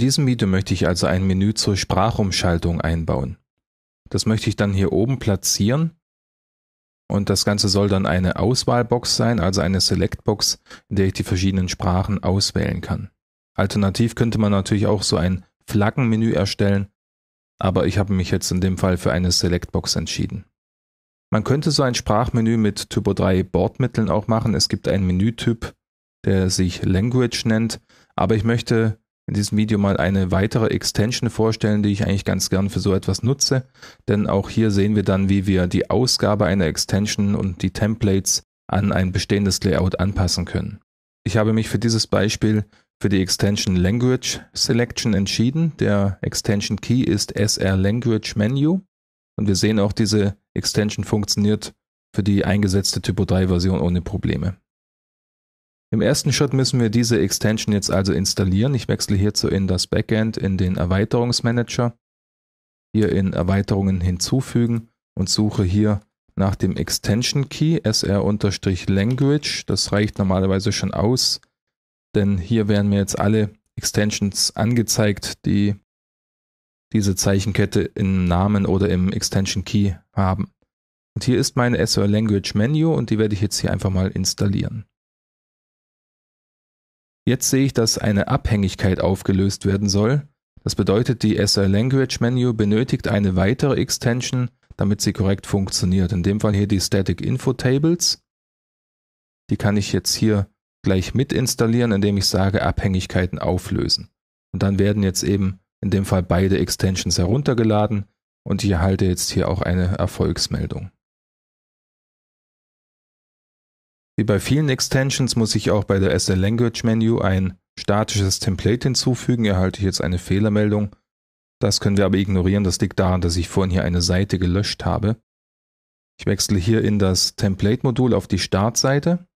diesem Video möchte ich also ein Menü zur Sprachumschaltung einbauen. Das möchte ich dann hier oben platzieren und das Ganze soll dann eine Auswahlbox sein, also eine Selectbox, in der ich die verschiedenen Sprachen auswählen kann. Alternativ könnte man natürlich auch so ein Flaggenmenü erstellen, aber ich habe mich jetzt in dem Fall für eine Selectbox entschieden. Man könnte so ein Sprachmenü mit Typo 3 Bordmitteln auch machen. Es gibt einen Menütyp, der sich Language nennt, aber ich möchte in diesem Video mal eine weitere Extension vorstellen, die ich eigentlich ganz gern für so etwas nutze. Denn auch hier sehen wir dann, wie wir die Ausgabe einer Extension und die Templates an ein bestehendes Layout anpassen können. Ich habe mich für dieses Beispiel für die Extension Language Selection entschieden. Der Extension Key ist SR Language Menu. Und wir sehen auch, diese Extension funktioniert für die eingesetzte Typo 3 Version ohne Probleme. Im ersten Schritt müssen wir diese Extension jetzt also installieren. Ich wechsle hierzu in das Backend, in den Erweiterungsmanager, hier in Erweiterungen hinzufügen und suche hier nach dem Extension Key sr-language. Das reicht normalerweise schon aus, denn hier werden mir jetzt alle Extensions angezeigt, die diese Zeichenkette im Namen oder im Extension Key haben. Und hier ist meine SR Language Menu und die werde ich jetzt hier einfach mal installieren. Jetzt sehe ich, dass eine Abhängigkeit aufgelöst werden soll. Das bedeutet, die SI Language Menu benötigt eine weitere Extension, damit sie korrekt funktioniert. In dem Fall hier die Static Info Tables. Die kann ich jetzt hier gleich mit installieren, indem ich sage Abhängigkeiten auflösen. Und dann werden jetzt eben in dem Fall beide Extensions heruntergeladen und ich erhalte jetzt hier auch eine Erfolgsmeldung. Wie bei vielen Extensions muss ich auch bei der SL Language Menu ein statisches Template hinzufügen, erhalte ich jetzt eine Fehlermeldung. Das können wir aber ignorieren, das liegt daran, dass ich vorhin hier eine Seite gelöscht habe. Ich wechsle hier in das Template-Modul auf die Startseite,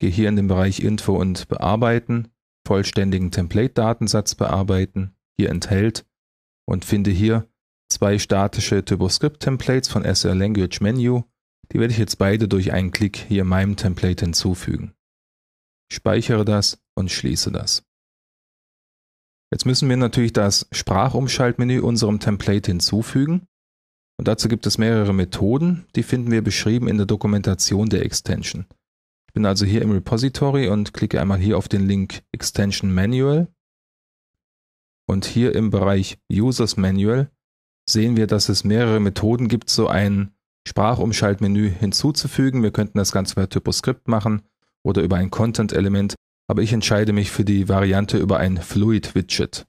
gehe hier in den Bereich Info und Bearbeiten, vollständigen Template-Datensatz bearbeiten, hier enthält und finde hier zwei statische TurboScript-Templates von SR Language Menu die werde ich jetzt beide durch einen Klick hier meinem Template hinzufügen. speichere das und schließe das. Jetzt müssen wir natürlich das Sprachumschaltmenü unserem Template hinzufügen. Und dazu gibt es mehrere Methoden, die finden wir beschrieben in der Dokumentation der Extension. Ich bin also hier im Repository und klicke einmal hier auf den Link Extension Manual. Und hier im Bereich Users Manual sehen wir, dass es mehrere Methoden gibt, so einen Sprachumschaltmenü hinzuzufügen. Wir könnten das Ganze per Typoscript machen oder über ein Content-Element, aber ich entscheide mich für die Variante über ein Fluid-Widget.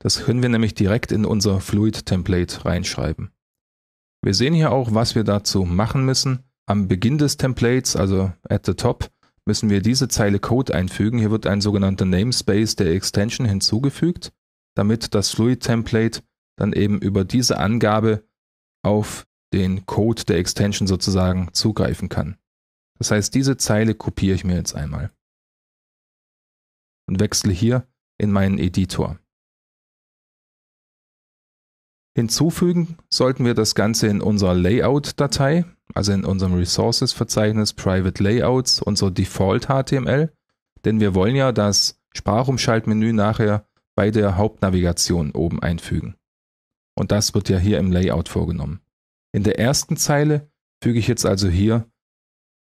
Das können wir nämlich direkt in unser Fluid-Template reinschreiben. Wir sehen hier auch, was wir dazu machen müssen. Am Beginn des Templates, also at the top, müssen wir diese Zeile Code einfügen. Hier wird ein sogenannter Namespace der Extension hinzugefügt, damit das Fluid-Template dann eben über diese Angabe auf den Code der Extension sozusagen zugreifen kann. Das heißt, diese Zeile kopiere ich mir jetzt einmal und wechsle hier in meinen Editor. Hinzufügen sollten wir das Ganze in unserer Layout-Datei, also in unserem Resources-Verzeichnis Private Layouts, unser Default-HTML, denn wir wollen ja das Sprachumschaltmenü nachher bei der Hauptnavigation oben einfügen. Und das wird ja hier im Layout vorgenommen. In der ersten Zeile füge ich jetzt also hier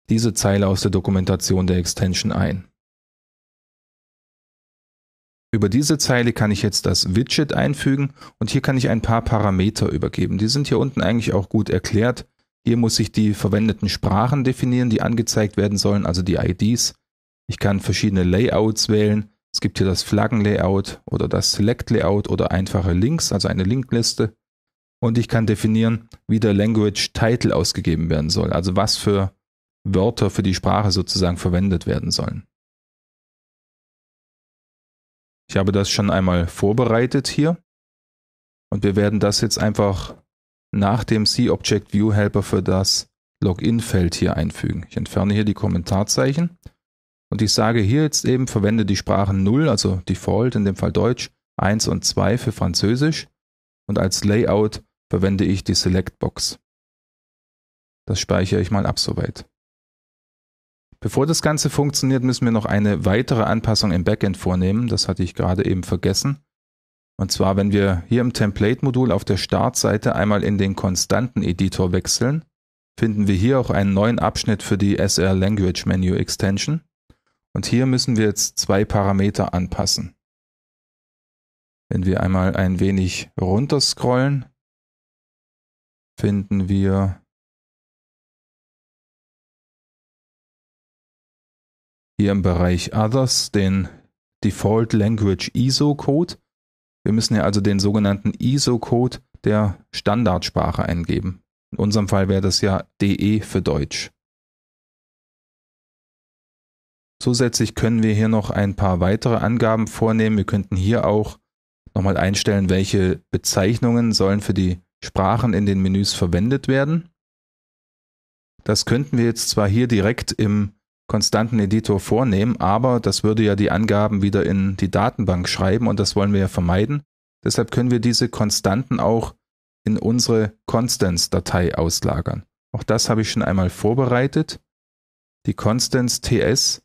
diese Zeile aus der Dokumentation der Extension ein. Über diese Zeile kann ich jetzt das Widget einfügen und hier kann ich ein paar Parameter übergeben. Die sind hier unten eigentlich auch gut erklärt. Hier muss ich die verwendeten Sprachen definieren, die angezeigt werden sollen, also die IDs. Ich kann verschiedene Layouts wählen. Es gibt hier das Flaggenlayout oder das Select-Layout oder einfache Links, also eine Linkliste und ich kann definieren, wie der Language Title ausgegeben werden soll, also was für Wörter für die Sprache sozusagen verwendet werden sollen. Ich habe das schon einmal vorbereitet hier und wir werden das jetzt einfach nach dem C-Object-View-Helper für das Login-Feld hier einfügen. Ich entferne hier die Kommentarzeichen und ich sage hier jetzt eben, verwende die Sprachen 0, also Default, in dem Fall Deutsch, 1 und 2 für Französisch und als Layout verwende ich die Select-Box. Das speichere ich mal ab soweit. Bevor das Ganze funktioniert, müssen wir noch eine weitere Anpassung im Backend vornehmen. Das hatte ich gerade eben vergessen. Und zwar, wenn wir hier im Template-Modul auf der Startseite einmal in den Konstanten-Editor wechseln, finden wir hier auch einen neuen Abschnitt für die SR Language Menu Extension. Und hier müssen wir jetzt zwei Parameter anpassen. Wenn wir einmal ein wenig runterscrollen, finden wir hier im Bereich Others den Default Language ISO Code. Wir müssen ja also den sogenannten ISO Code der Standardsprache eingeben. In unserem Fall wäre das ja DE für Deutsch. Zusätzlich können wir hier noch ein paar weitere Angaben vornehmen. Wir könnten hier auch nochmal einstellen, welche Bezeichnungen sollen für die Sprachen in den Menüs verwendet werden. Das könnten wir jetzt zwar hier direkt im konstanten Editor vornehmen, aber das würde ja die Angaben wieder in die Datenbank schreiben und das wollen wir ja vermeiden. Deshalb können wir diese Konstanten auch in unsere constance datei auslagern. Auch das habe ich schon einmal vorbereitet. Die Constance TS,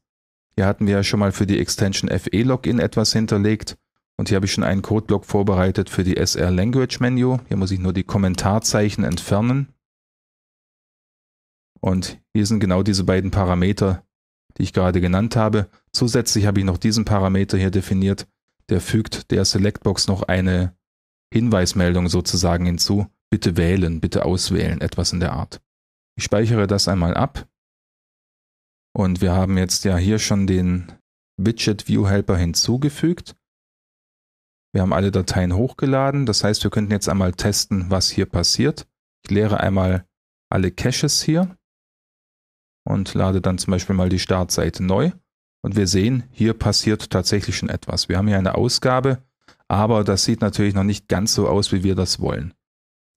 hier hatten wir ja schon mal für die Extension FE Login etwas hinterlegt. Und hier habe ich schon einen Codeblock vorbereitet für die SR Language Menu. Hier muss ich nur die Kommentarzeichen entfernen. Und hier sind genau diese beiden Parameter, die ich gerade genannt habe. Zusätzlich habe ich noch diesen Parameter hier definiert. Der fügt der Selectbox noch eine Hinweismeldung sozusagen hinzu. Bitte wählen, bitte auswählen, etwas in der Art. Ich speichere das einmal ab. Und wir haben jetzt ja hier schon den Widget View Helper hinzugefügt. Wir haben alle Dateien hochgeladen. Das heißt, wir könnten jetzt einmal testen, was hier passiert. Ich leere einmal alle Caches hier und lade dann zum Beispiel mal die Startseite neu. Und wir sehen, hier passiert tatsächlich schon etwas. Wir haben hier eine Ausgabe, aber das sieht natürlich noch nicht ganz so aus, wie wir das wollen.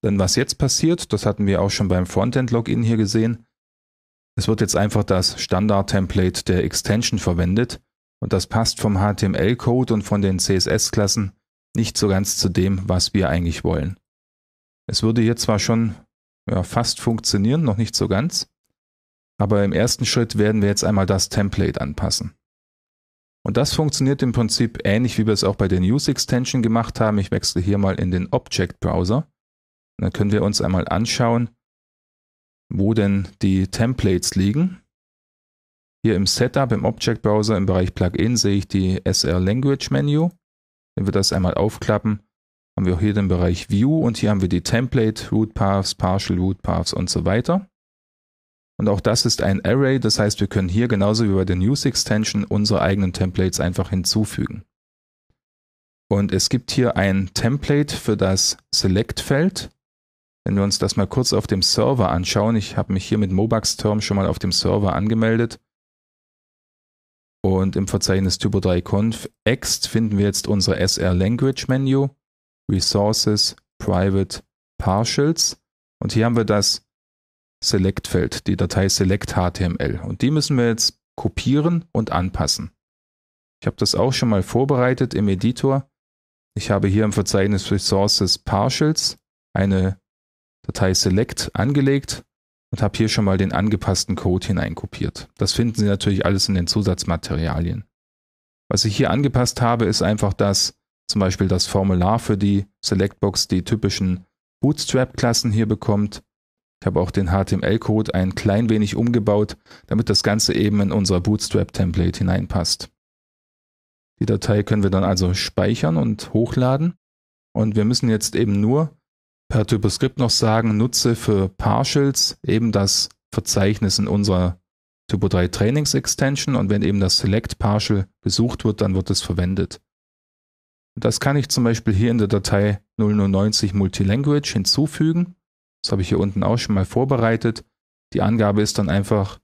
Denn was jetzt passiert, das hatten wir auch schon beim Frontend-Login hier gesehen. Es wird jetzt einfach das Standard-Template der Extension verwendet und das passt vom HTML-Code und von den CSS-Klassen nicht so ganz zu dem, was wir eigentlich wollen. Es würde hier zwar schon ja, fast funktionieren, noch nicht so ganz, aber im ersten Schritt werden wir jetzt einmal das Template anpassen. Und das funktioniert im Prinzip ähnlich, wie wir es auch bei der News Extension gemacht haben. Ich wechsle hier mal in den Object Browser. Und dann können wir uns einmal anschauen, wo denn die Templates liegen. Hier im Setup, im Object Browser, im Bereich Plugin sehe ich die SR Language Menu. Wenn wir das einmal aufklappen, haben wir hier den Bereich View und hier haben wir die Template, Root Paths, Partial Root Paths und so weiter. Und auch das ist ein Array, das heißt, wir können hier genauso wie bei der News Extension unsere eigenen Templates einfach hinzufügen. Und es gibt hier ein Template für das Select-Feld. Wenn wir uns das mal kurz auf dem Server anschauen, ich habe mich hier mit Mobax Term schon mal auf dem Server angemeldet. Und im Verzeichnis Typo 3 Conf ext finden wir jetzt unser SR Language Menu, Resources, Private, Partials. Und hier haben wir das Select-Feld, die Datei Select HTML. Und die müssen wir jetzt kopieren und anpassen. Ich habe das auch schon mal vorbereitet im Editor. Ich habe hier im Verzeichnis Resources Partials eine Datei Select angelegt und habe hier schon mal den angepassten Code hineinkopiert. Das finden Sie natürlich alles in den Zusatzmaterialien. Was ich hier angepasst habe, ist einfach das, zum Beispiel das Formular für die Selectbox, die typischen Bootstrap-Klassen hier bekommt. Ich habe auch den HTML-Code ein klein wenig umgebaut, damit das Ganze eben in unser Bootstrap-Template hineinpasst. Die Datei können wir dann also speichern und hochladen. Und wir müssen jetzt eben nur per TypeScript noch sagen, nutze für Partials eben das Verzeichnis in unserer Typo 3 Trainings Extension und wenn eben das Select Partial gesucht wird, dann wird es verwendet. Das kann ich zum Beispiel hier in der Datei 0090 Multilanguage hinzufügen. Das habe ich hier unten auch schon mal vorbereitet. Die Angabe ist dann einfach,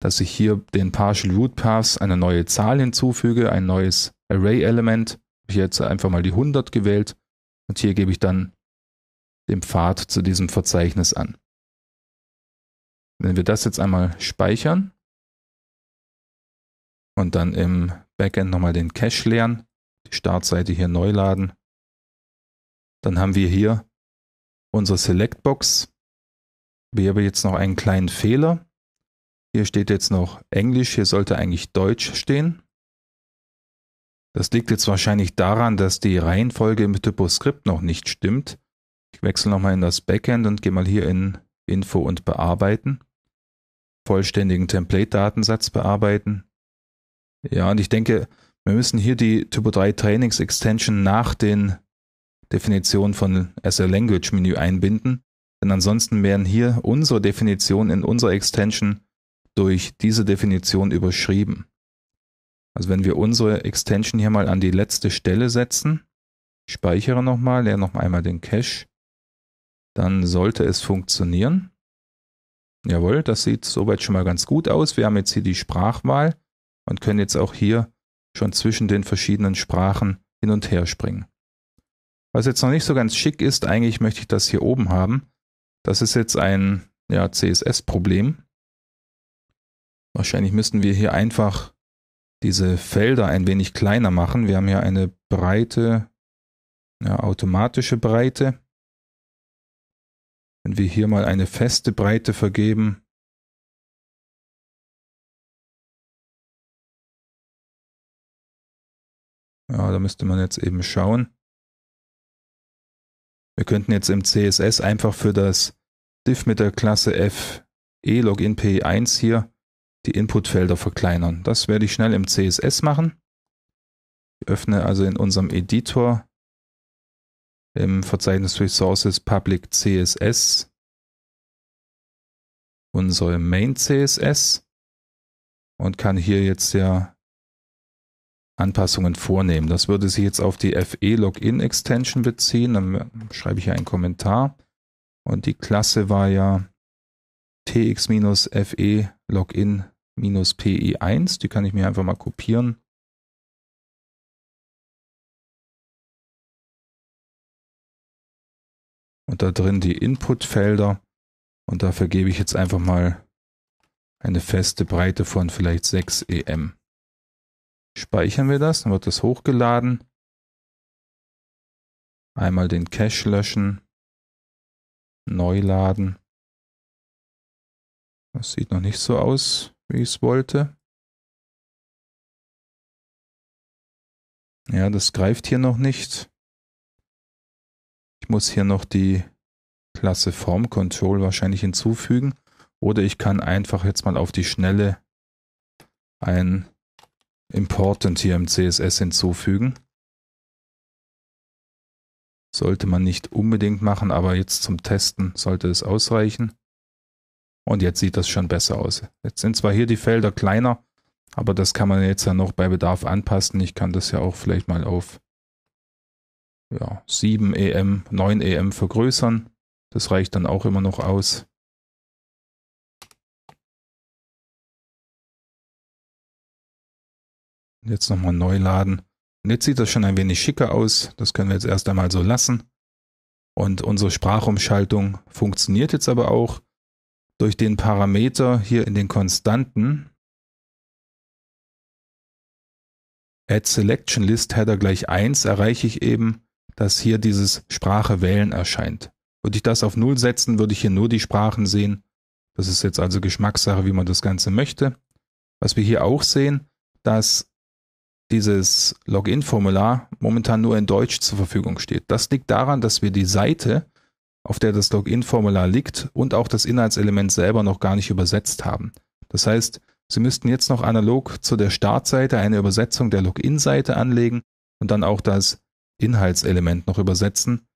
dass ich hier den Partial Root Paths eine neue Zahl hinzufüge, ein neues Array Element. Ich habe jetzt einfach mal die 100 gewählt und hier gebe ich dann dem Pfad zu diesem Verzeichnis an. Wenn wir das jetzt einmal speichern und dann im Backend nochmal den Cache leeren, die Startseite hier neu laden, dann haben wir hier unsere Selectbox. Wir haben jetzt noch einen kleinen Fehler. Hier steht jetzt noch Englisch, hier sollte eigentlich Deutsch stehen. Das liegt jetzt wahrscheinlich daran, dass die Reihenfolge im Typoscript noch nicht stimmt. Ich wechsle nochmal in das Backend und gehe mal hier in Info und Bearbeiten. Vollständigen Template-Datensatz bearbeiten. Ja, und ich denke, wir müssen hier die Typo 3 Trainings Extension nach den Definitionen von SL Language Menü einbinden. Denn ansonsten werden hier unsere Definitionen in unserer Extension durch diese Definition überschrieben. Also wenn wir unsere Extension hier mal an die letzte Stelle setzen, speichere nochmal, lerne noch einmal den Cache dann sollte es funktionieren. Jawohl, das sieht soweit schon mal ganz gut aus. Wir haben jetzt hier die Sprachwahl und können jetzt auch hier schon zwischen den verschiedenen Sprachen hin und her springen. Was jetzt noch nicht so ganz schick ist, eigentlich möchte ich das hier oben haben. Das ist jetzt ein ja, CSS-Problem. Wahrscheinlich müssten wir hier einfach diese Felder ein wenig kleiner machen. Wir haben hier eine breite, ja, automatische Breite wenn wir hier mal eine feste Breite vergeben. Ja, da müsste man jetzt eben schauen. Wir könnten jetzt im CSS einfach für das div mit der Klasse f e login p1 hier die Inputfelder verkleinern. Das werde ich schnell im CSS machen. Ich öffne also in unserem Editor im Verzeichnis Resources Public CSS unsere Main CSS und kann hier jetzt ja Anpassungen vornehmen. Das würde sich jetzt auf die FE Login Extension beziehen. Dann schreibe ich hier einen Kommentar. Und die Klasse war ja tx-fe login-pi1. E die kann ich mir einfach mal kopieren und da drin die Inputfelder und dafür gebe ich jetzt einfach mal eine feste Breite von vielleicht 6 EM. Speichern wir das, dann wird das hochgeladen. Einmal den Cache löschen, neu laden. Das sieht noch nicht so aus, wie ich es wollte. Ja, das greift hier noch nicht muss hier noch die Klasse Form Control wahrscheinlich hinzufügen. Oder ich kann einfach jetzt mal auf die Schnelle ein Important hier im CSS hinzufügen. Sollte man nicht unbedingt machen, aber jetzt zum Testen sollte es ausreichen. Und jetzt sieht das schon besser aus. Jetzt sind zwar hier die Felder kleiner, aber das kann man jetzt ja noch bei Bedarf anpassen. Ich kann das ja auch vielleicht mal auf ja, 7 EM, 9 EM vergrößern. Das reicht dann auch immer noch aus. Jetzt nochmal neu laden. Und jetzt sieht das schon ein wenig schicker aus. Das können wir jetzt erst einmal so lassen. Und unsere Sprachumschaltung funktioniert jetzt aber auch durch den Parameter hier in den Konstanten. Add Selection List Header gleich 1 erreiche ich eben, dass hier dieses Sprache wählen erscheint. Würde ich das auf Null setzen, würde ich hier nur die Sprachen sehen. Das ist jetzt also Geschmackssache, wie man das Ganze möchte. Was wir hier auch sehen, dass dieses Login-Formular momentan nur in Deutsch zur Verfügung steht. Das liegt daran, dass wir die Seite, auf der das Login-Formular liegt und auch das Inhaltselement selber noch gar nicht übersetzt haben. Das heißt, Sie müssten jetzt noch analog zu der Startseite eine Übersetzung der Login-Seite anlegen und dann auch das Inhaltselement noch übersetzen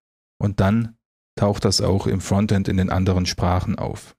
und dann taucht das auch im Frontend in den anderen Sprachen auf.